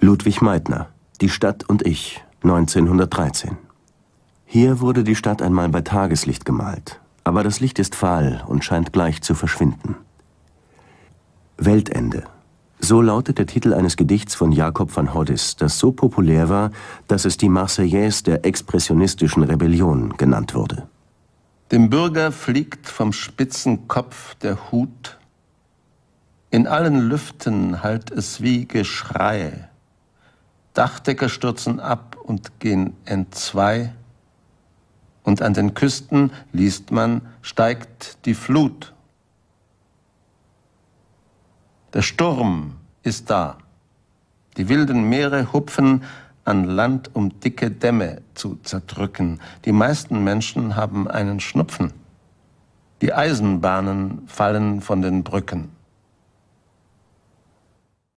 Ludwig Meitner, Die Stadt und ich, 1913. Hier wurde die Stadt einmal bei Tageslicht gemalt, aber das Licht ist fahl und scheint gleich zu verschwinden. Weltende. So lautet der Titel eines Gedichts von Jakob van Hoddis, das so populär war, dass es die Marseillaise der expressionistischen Rebellion genannt wurde. Dem Bürger fliegt vom spitzen Kopf der Hut, in allen Lüften hallt es wie Geschrei, Dachdecker stürzen ab und gehen entzwei. Und an den Küsten, liest man, steigt die Flut. Der Sturm ist da. Die wilden Meere hupfen an Land, um dicke Dämme zu zerdrücken. Die meisten Menschen haben einen Schnupfen. Die Eisenbahnen fallen von den Brücken.